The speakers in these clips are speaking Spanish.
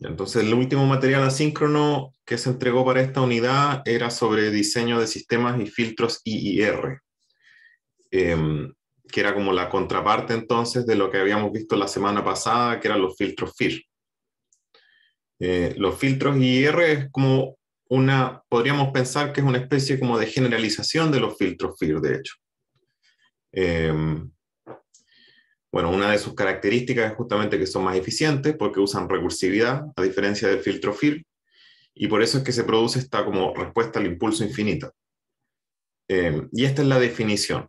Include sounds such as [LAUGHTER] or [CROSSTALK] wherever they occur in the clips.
Entonces, el último material asíncrono que se entregó para esta unidad era sobre diseño de sistemas y filtros IIR, em, que era como la contraparte entonces de lo que habíamos visto la semana pasada, que eran los filtros FIR. Eh, los filtros IIR es como una, podríamos pensar que es una especie como de generalización de los filtros FIR, de hecho. Em, bueno, una de sus características es justamente que son más eficientes porque usan recursividad, a diferencia del filtro FIR, y por eso es que se produce esta como respuesta al impulso infinito. Em, y esta es la definición.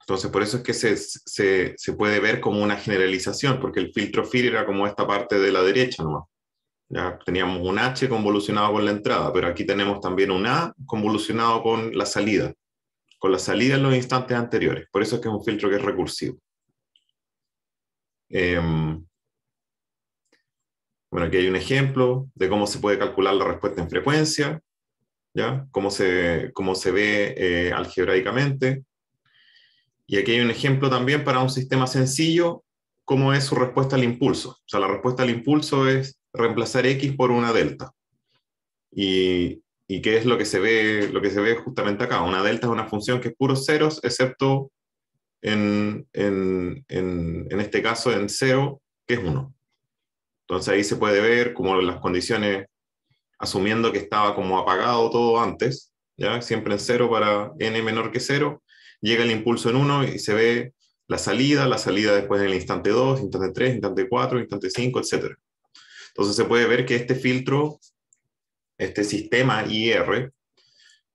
Entonces, por eso es que se, puede ver como una generalización, porque el filtro FIR era como esta parte de la derecha nomás. Ya teníamos un H convolucionado con la entrada, pero aquí tenemos también un A convolucionado con la salida, con la salida en los instantes anteriores. Por eso es que es un filtro que es recursivo. Em, bueno, aquí hay un ejemplo de cómo se puede calcular la respuesta en frecuencia, ¿ya? Cómo se, cómo se ve eh, algebraicamente. Y aquí hay un ejemplo también para un sistema sencillo, cómo es su respuesta al impulso. O sea, la respuesta al impulso es reemplazar X por una delta. Y, y qué es lo que se ve, lo que se ve justamente acá. Una delta es una función que es puros ceros, excepto en, en, en, en este caso en 0 que es 1. Entonces ahí se puede ver como las condiciones, asumiendo que estaba como apagado todo antes, ¿ya? siempre en 0 para n menor que 0, llega el impulso en 1 y se ve la salida, la salida después en el instante 2, instante 3, instante 4, instante 5, etc. Entonces se puede ver que este filtro, este sistema IR,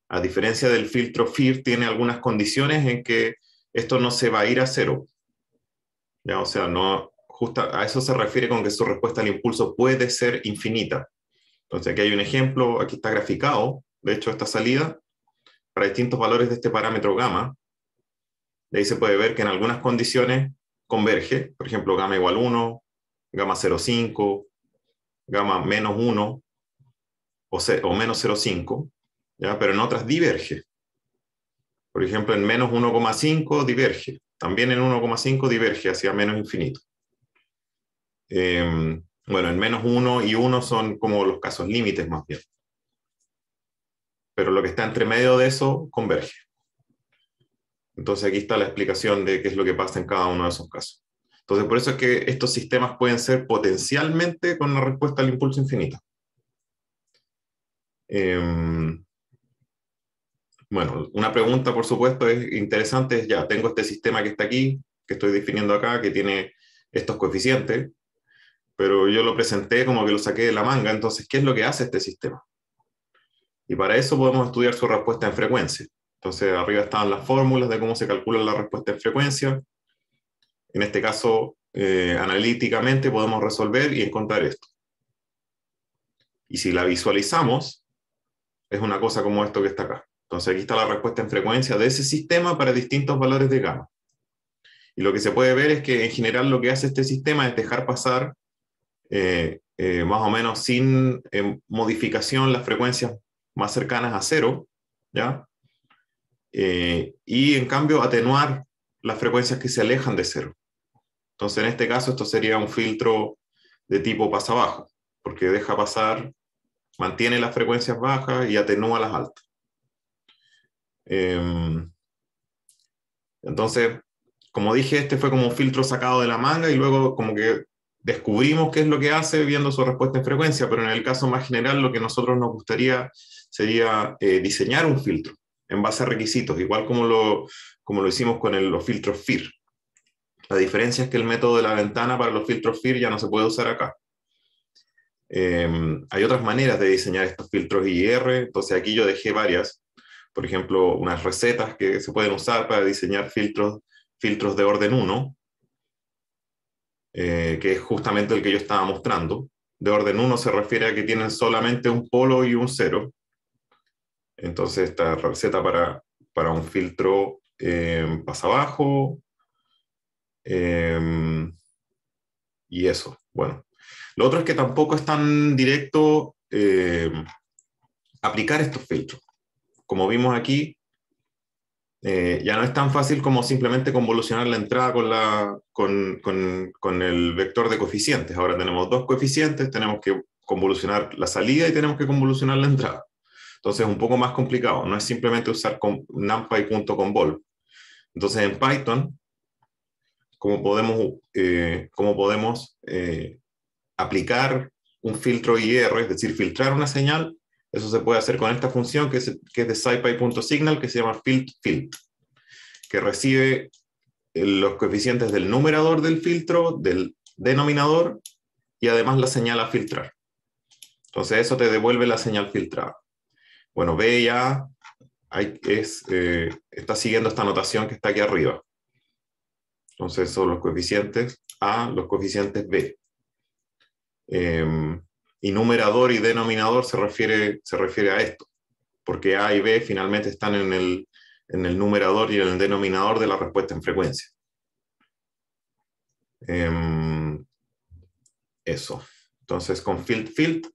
a diferencia del filtro FIR, tiene algunas condiciones en que esto no se va a ir a cero. O sea, no, justa, a eso se refiere con que su respuesta al impulso puede ser infinita. Entonces, aquí hay un ejemplo, aquí está graficado, de hecho, esta salida para distintos valores de este parámetro gamma. De ahí se puede ver que en algunas condiciones converge, por ejemplo, gamma igual 1, gamma 0,5, gamma menos 1 o menos 0,5, pero en otras diverge. Por ejemplo, en menos 1,5 diverge. También en 1,5 diverge hacia menos infinito. Em, bueno, en menos 1 y 1 son como los casos límites más bien. Pero lo que está entre medio de eso converge. Entonces aquí está la explicación de qué es lo que pasa en cada uno de esos casos. Entonces por eso es que estos sistemas pueden ser potencialmente con una respuesta al impulso infinito. Em, bueno, una pregunta, por supuesto, es interesante, ya, tengo este sistema que está aquí, que estoy definiendo acá, que tiene estos coeficientes, pero yo lo presenté como que lo saqué de la manga, entonces, ¿qué es lo que hace este sistema? Y para eso podemos estudiar su respuesta en frecuencia. Entonces, arriba están las fórmulas de cómo se calcula la respuesta en frecuencia. En este caso, eh, analíticamente podemos resolver y encontrar esto. Y si la visualizamos, es una cosa como esto que está acá. Entonces aquí está la respuesta en frecuencia de ese sistema para distintos valores de gamma. Y lo que se puede ver es que en general lo que hace este sistema es dejar pasar eh, eh, más o menos sin eh, modificación las frecuencias más cercanas a cero, ¿ya? y en cambio atenuar las frecuencias que se alejan de cero. Entonces en este caso esto sería un filtro de tipo pasa-bajo, porque deja pasar, mantiene las frecuencias bajas y atenúa las altas. Em, entonces, como dije, este fue como un filtro sacado de la manga y luego como que descubrimos qué es lo que hace viendo su respuesta en frecuencia, pero en el caso más general lo que nosotros nos gustaría sería eh, diseñar un filtro en base a requisitos, igual como lo, como lo hicimos con los filtros FIR. La diferencia es que el método de la ventana para los filtros FIR ya no se puede usar acá. Em, hay otras maneras de diseñar estos filtros IR, entonces aquí yo dejé varias, por ejemplo, unas recetas que se pueden usar para diseñar filtros, filtros de orden 1, eh, que es justamente el que yo estaba mostrando. De orden 1 se refiere a que tienen solamente un polo y un cero. Entonces esta receta para, para un filtro eh, pasa abajo. Eh, y eso, bueno. Lo otro es que tampoco es tan directo aplicar estos filtros como vimos aquí, eh, ya no es tan fácil como simplemente convolucionar la entrada con, la, con, el vector de coeficientes. Ahora tenemos dos coeficientes, tenemos que convolucionar la salida y tenemos que convolucionar la entrada. Entonces es un poco más complicado, no es simplemente usar numpy.convolve. Entonces en Python, ¿cómo podemos, eh, podemos eh, aplicar un filtro IR, es decir, filtrar una señal eso se puede hacer con esta función que es, que de SciPy.signal, que se llama filt.filt que recibe eh, los coeficientes del numerador del filtro, del denominador, y además la señal a filtrar. Entonces eso te devuelve la señal filtrada. Bueno, B ya hay, es, eh, está siguiendo esta notación que está aquí arriba. Entonces son los coeficientes A, los coeficientes B. Em, y numerador y denominador se refiere, se refiere a esto, porque A y B finalmente están en el, numerador y en el denominador de la respuesta en frecuencia. Em, eso. Entonces, con filt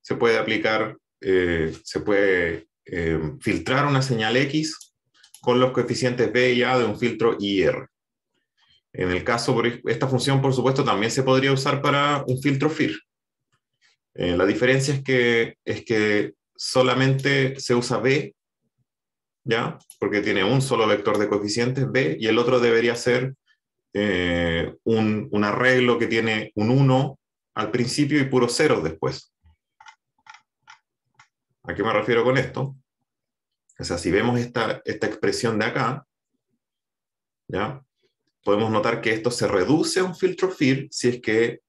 se puede aplicar, eh, se puede em, filtrar una señal X con los coeficientes B y A de un filtro IR. En el caso, esta función, por supuesto, también se podría usar para un filtro FIR. Eh, la diferencia es que, es que solamente se usa B, ¿ya? Porque tiene un solo vector de coeficientes, B, y el otro debería ser eh, un, arreglo que tiene un 1 al principio y puro 0 después. ¿A qué me refiero con esto? O sea, si vemos esta, esta expresión de acá, ¿ya? podemos notar que esto se reduce a un filtro FIR si es que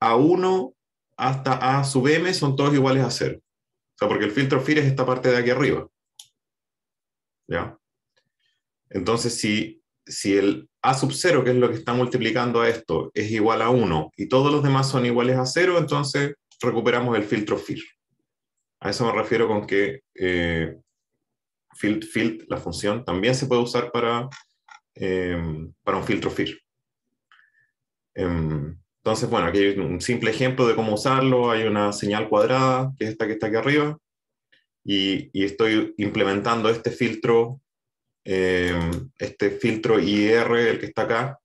A1 hasta A sub m son todos iguales a cero. O sea, porque el filtro FIR es esta parte de aquí arriba. ¿Ya? Entonces, si, el A sub 0, que es lo que está multiplicando a esto, es igual a 1 y todos los demás son iguales a 0, entonces recuperamos el filtro FIR. A eso me refiero con que eh, field, la función, también se puede usar para, eh, para un filtro FIR. Em, entonces, bueno, aquí hay un simple ejemplo de cómo usarlo. Hay una señal cuadrada, que es esta que está aquí arriba, y, estoy implementando este filtro, eh, este filtro IR, el que está acá,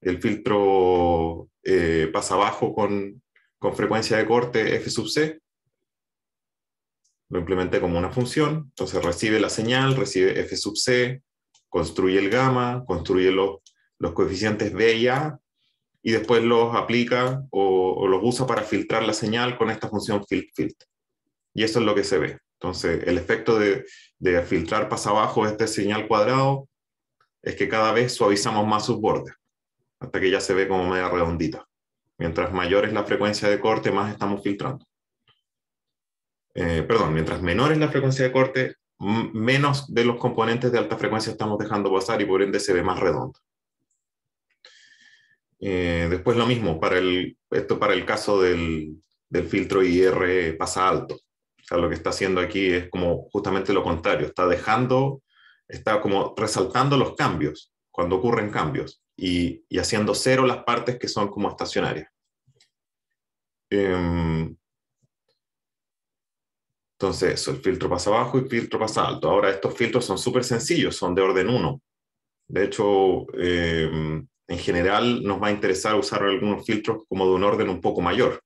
el filtro eh, pasa abajo con, frecuencia de corte F sub C. Lo implementé como una función, entonces recibe la señal, recibe F sub C, construye el gamma, construye los, los coeficientes B y A, y después los aplica o, los usa para filtrar la señal con esta función filter. Y eso es lo que se ve. Entonces, el efecto de, filtrar pasa abajo este señal cuadrado es que cada vez suavizamos más sus bordes, hasta que ya se ve como media redondita. Mientras mayor es la frecuencia de corte, más estamos filtrando. Eh, perdón, mientras menor es la frecuencia de corte, menos de los componentes de alta frecuencia estamos dejando pasar y por ende se ve más redondo. Eh, después lo mismo, para el, esto para el caso del, del filtro IR pasa alto. O sea, lo que está haciendo aquí es como justamente lo contrario, está dejando, está como resaltando los cambios, cuando ocurren cambios, y, y haciendo cero las partes que son como estacionarias. Em, entonces, el filtro pasa abajo y el filtro pasa alto. Ahora, estos filtros son súper sencillos, son de orden 1. De hecho, eh, en general nos va a interesar usar algunos filtros como de un orden un poco mayor,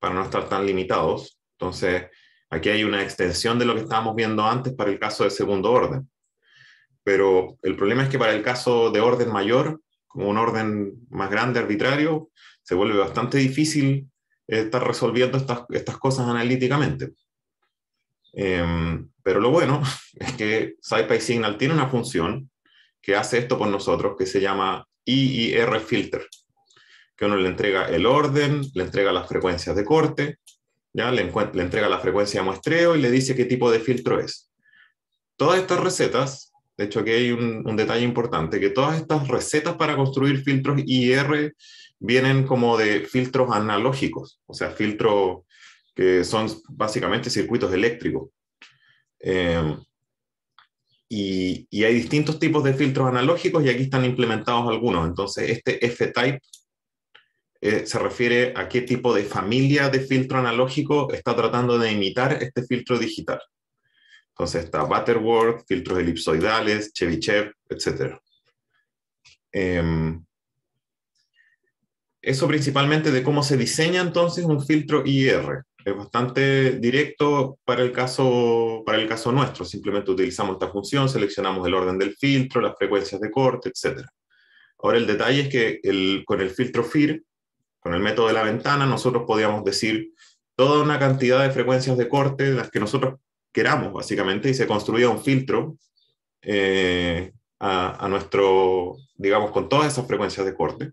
para no estar tan limitados. Entonces, aquí hay una extensión de lo que estábamos viendo antes para el caso de segundo orden. Pero el problema es que para el caso de orden mayor, como un orden más grande, arbitrario, se vuelve bastante difícil estar resolviendo estas, cosas analíticamente. Em, pero lo bueno [LAUGHS] es que SciPy Signal tiene una función que hace esto por nosotros, que se llama IIR Filter, que uno le entrega el orden, le entrega las frecuencias de corte, ¿ya? Le, entrega la frecuencia de muestreo y le dice qué tipo de filtro es. Todas estas recetas, de hecho aquí hay un, detalle importante, que todas estas recetas para construir filtros IR vienen como de filtros analógicos, o sea, filtros que son básicamente circuitos eléctricos. Eh, y, hay distintos tipos de filtros analógicos y aquí están implementados algunos. Entonces, este F-type eh, se refiere a qué tipo de familia de filtro analógico está tratando de imitar este filtro digital. Entonces está Butterworth, filtros elipsoidales, Chebyshev, etc. Em, eso principalmente de cómo se diseña entonces un filtro IR es bastante directo para el, caso, para el caso nuestro. Simplemente utilizamos esta función, seleccionamos el orden del filtro, las frecuencias de corte, etc. Ahora el detalle es que con el filtro FIR, con el método de la ventana, nosotros podíamos decir toda una cantidad de frecuencias de corte, las que nosotros queramos, básicamente, y se construía un filtro eh, a, a, nuestro, digamos, con todas esas frecuencias de corte,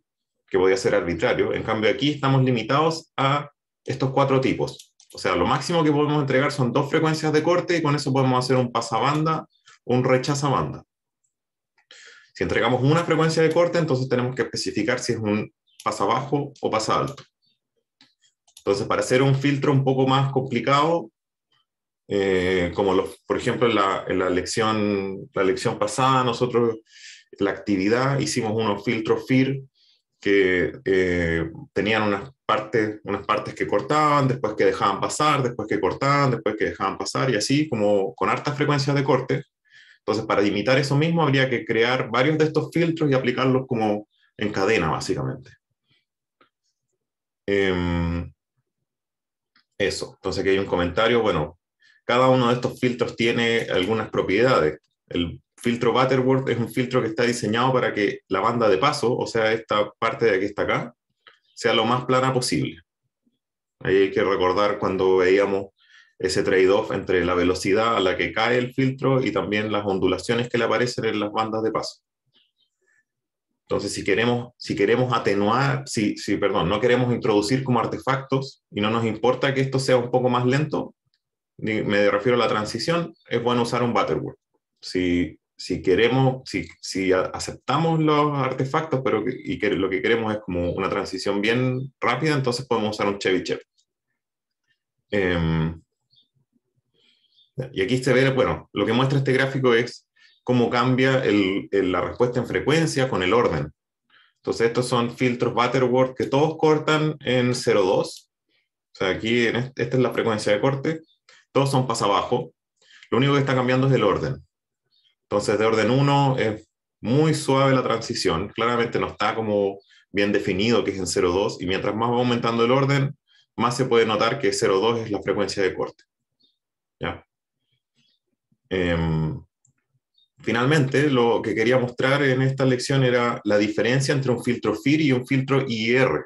que podía ser arbitrario. En cambio, aquí estamos limitados a estos cuatro tipos. O sea, lo máximo que podemos entregar son dos frecuencias de corte y con eso podemos hacer un pasabanda o un rechazabanda. Si entregamos una frecuencia de corte, entonces tenemos que especificar si es un pasa bajo o pasa alto. Entonces, para hacer un filtro un poco más complicado, eh, como por ejemplo en la, lección, la lección pasada, nosotros la actividad hicimos unos filtros FIR que eh, tenían unas partes, unas partes que cortaban, después que dejaban pasar, después que cortaban, después que dejaban pasar, y así como con hartas frecuencias de corte. Entonces, para imitar eso mismo, habría que crear varios de estos filtros y aplicarlos como en cadena, básicamente. Em, eso. Entonces, aquí hay un comentario. Bueno, cada uno de estos filtros tiene algunas propiedades. El, filtro Butterworth es un filtro que está diseñado para que la banda de paso, o sea, esta parte de aquí hasta acá, sea lo más plana posible. Ahí hay que recordar cuando veíamos ese trade-off entre la velocidad a la que cae el filtro y también las ondulaciones que le aparecen en las bandas de paso. Entonces, si queremos, si queremos atenuar, si, si, perdón, no queremos introducir como artefactos y no nos importa que esto sea un poco más lento, me refiero a la transición, es bueno usar un Butterworth. Si si queremos, si, aceptamos los artefactos pero y lo que queremos es como una transición bien rápida, entonces podemos usar un Chebyshev. Em, y aquí se ve, bueno, lo que muestra este gráfico es cómo cambia la respuesta en frecuencia con el orden. Entonces estos son filtros Butterworth que todos cortan en 0.2. O sea, aquí esta es la frecuencia de corte. Todos son pasabajo. Lo único que está cambiando es el orden. Entonces, de orden 1 es muy suave la transición, claramente no está como bien definido que es en 0,2 y mientras más va aumentando el orden, más se puede notar que 0,2 es la frecuencia de corte. Em, finalmente, lo que quería mostrar en esta lección era la diferencia entre un filtro FIR y un filtro IR.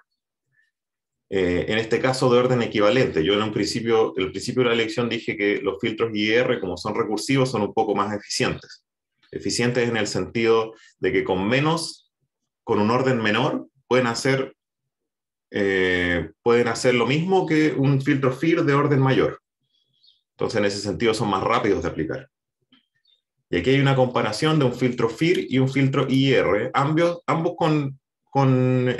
Eh, en este caso de orden equivalente. Yo en un principio, el principio de la lección dije que los filtros IR, como son recursivos, son un poco más eficientes. Eficientes en el sentido de que con menos, con un orden menor, pueden hacer, eh, pueden hacer lo mismo que un filtro FIR de orden mayor. Entonces, en ese sentido, son más rápidos de aplicar. Y aquí hay una comparación de un filtro FIR y un filtro IR, ambos, ambos con, con, 20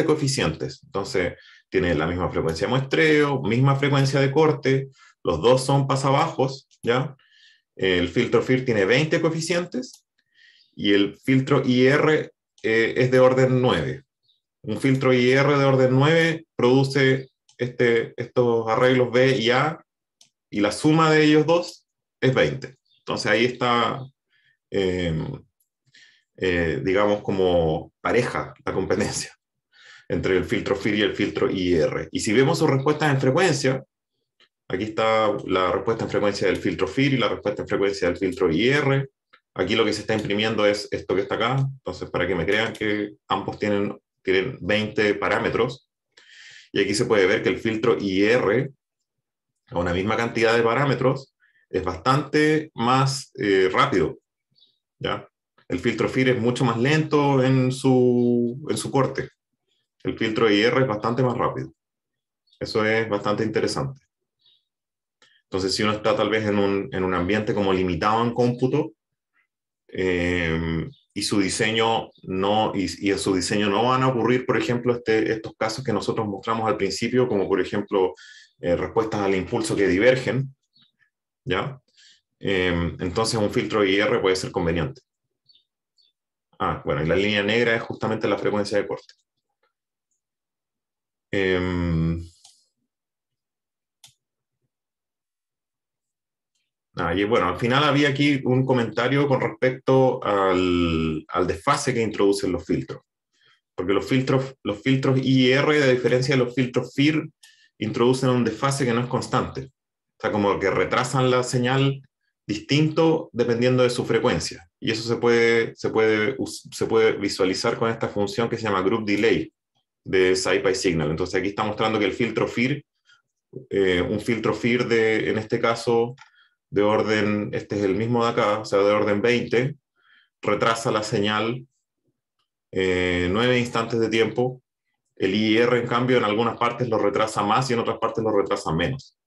eh, coeficientes. Entonces, tienen la misma frecuencia de muestreo, misma frecuencia de corte, los dos son pasabajos, ¿ya? El filtro FIR tiene 20 coeficientes y el filtro IR eh, es de orden 9. Un filtro IR de orden 9 produce este, estos arreglos B y A y la suma de ellos dos es 20. Entonces ahí está, em, eh, digamos, como pareja la competencia [LAUGHS] entre el filtro FIR y el filtro IR. Y si vemos sus respuestas en frecuencia, Aquí está la respuesta en frecuencia del filtro FIR y la respuesta en frecuencia del filtro IR. Aquí lo que se está imprimiendo es esto que está acá. Entonces, para que me crean que ambos tienen, tienen 20 parámetros. Y aquí se puede ver que el filtro IR, a una misma cantidad de parámetros, es bastante más eh, rápido. ¿ya? El filtro FIR es mucho más lento en su, en su corte. El filtro IR es bastante más rápido. Eso es bastante interesante. Entonces, si uno está tal vez en un, en un ambiente como limitado en cómputo em, y su diseño no y, en su diseño no van a ocurrir, por ejemplo, este, estos casos que nosotros mostramos al principio, como por ejemplo eh, respuestas al impulso que divergen, ¿ya? Em, entonces un filtro IR puede ser conveniente. Ah, bueno, y la línea negra es justamente la frecuencia de corte. Em, Ah, y bueno, al final había aquí un comentario con respecto al, desfase que introducen los filtros, porque los filtros, los filtros IR, a diferencia de los filtros FIR, introducen un desfase que no es constante, o sea, como que retrasan la señal distinto dependiendo de su frecuencia, y eso se puede, se puede, se puede visualizar con esta función que se llama Group Delay de SciPy Signal. Entonces aquí está mostrando que el filtro FIR, eh, un filtro FIR de, en este caso, de orden, este es el mismo de acá, o sea, de orden 20, retrasa la señal eh, 9 instantes de tiempo. El IR, en cambio, en algunas partes lo retrasa más y en otras partes lo retrasa menos.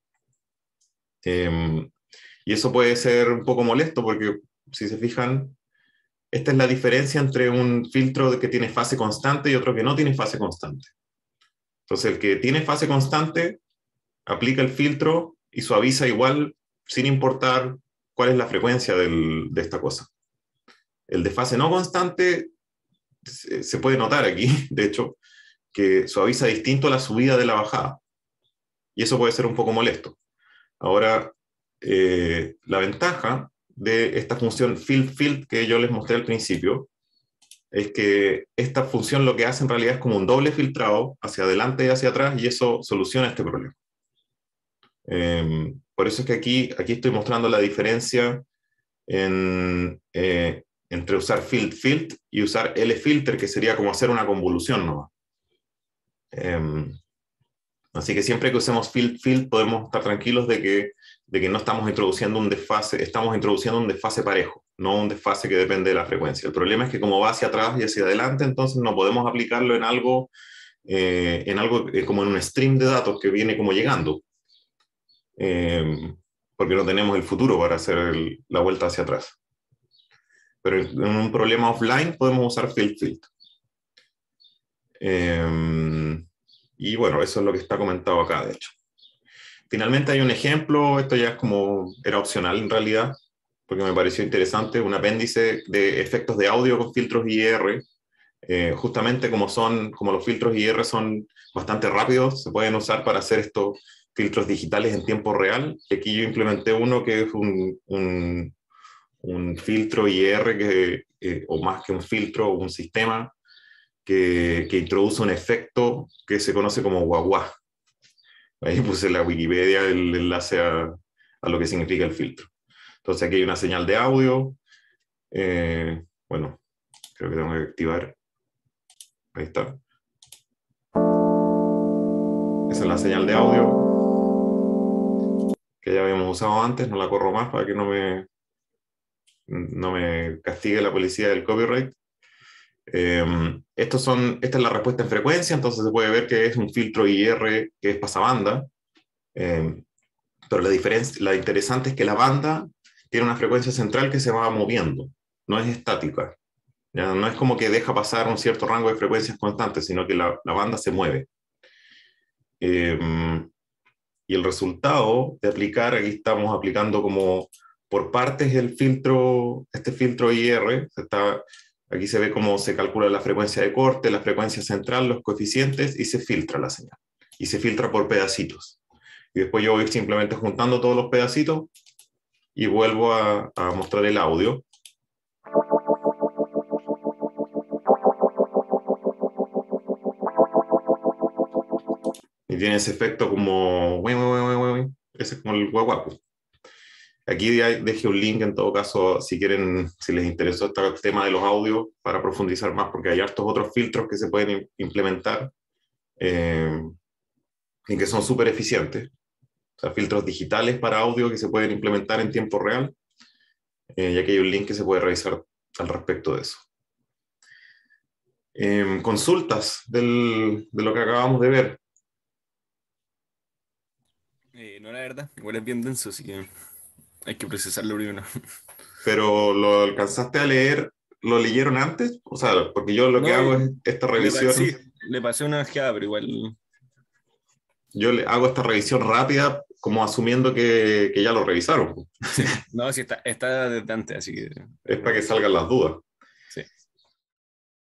Em, y eso puede ser un poco molesto porque, si se fijan, esta es la diferencia entre un filtro que tiene fase constante y otro que no tiene fase constante. Entonces, el que tiene fase constante aplica el filtro y suaviza igual sin importar cuál es la frecuencia de esta cosa. El desfase no constante se, puede notar aquí, [LAUGHS] de hecho, que suaviza distinto la subida de la bajada. Y eso puede ser un poco molesto. Ahora, eh, la ventaja de esta función field-field que yo les mostré al principio es que esta función lo que hace en realidad es como un doble filtrado hacia adelante y hacia atrás y eso soluciona este problema. Em, por eso es que aquí, aquí estoy mostrando la diferencia eh, entre usar field field y usar L filter, que sería como hacer una convolución ¿no? Em, así que siempre que usemos field field podemos estar tranquilos de que, de que no estamos introduciendo un desfase, estamos introduciendo un desfase parejo, no un desfase que depende de la frecuencia. El problema es que como va hacia atrás y hacia adelante, entonces no podemos aplicarlo en algo, eh, en algo eh, como en un stream de datos que viene como llegando. Em, porque no tenemos el futuro para hacer la vuelta hacia atrás. Pero en un problema offline podemos usar field em, y bueno, eso es lo que está comentado acá, de hecho. Finalmente hay un ejemplo, esto ya es como, era opcional en realidad, porque me pareció interesante, un apéndice de efectos de audio con filtros IR eh, justamente como son, como los filtros IR son bastante rápidos, se pueden usar para hacer estos filtros digitales en tiempo real. aquí yo implementé uno que es un, un, filtro IR, que, eh, o más que un filtro, un sistema que, que, introduce un efecto que se conoce como guagua Ahí puse la Wikipedia el enlace a, a, lo que significa el filtro. Entonces aquí hay una señal de audio. Eh, bueno, creo que tengo que activar Ahí está. Esa es la señal de audio que ya habíamos usado antes, no la corro más para que no me, no me castigue la policía del copyright. Em, estos son, esta es la respuesta en frecuencia, entonces se puede ver que es un filtro IR que es pasabanda, em, pero la, diferencia, la interesante es que la banda tiene una frecuencia central que se va moviendo, no es estática. No es como que deja pasar un cierto rango de frecuencias constantes, sino que la, banda se mueve. Em, y el resultado de aplicar, aquí estamos aplicando como por partes el filtro, este filtro IR, aquí se ve cómo se calcula la frecuencia de corte, la frecuencia central, los coeficientes y se filtra la señal. Y se filtra por pedacitos. Y después yo voy simplemente juntando todos los pedacitos y vuelvo a mostrar el audio. Y tiene ese efecto como... Ese es como el guaguapu. Aquí dejé un link en todo caso si quieren, si les interesó este tema de los audios para profundizar más, porque hay hartos otros filtros que se pueden implementar eh, y que son súper eficientes. O sea, filtros digitales para audio que se pueden implementar en tiempo real, eh, y aquí hay un link que se puede revisar al respecto de eso. Em, consultas del, de lo que acabamos de ver. Eh, no, la verdad, igual es bien denso, así que hay que procesarlo primero. Pero lo alcanzaste a leer, lo leyeron antes, o sea, porque yo lo que hago es esta revisión. Le, pasé una ojeada, pero igual. Yo le hago esta revisión rápida, como asumiendo que, ya lo revisaron. No, sí, está, está antes, así que. Es para que salgan las dudas.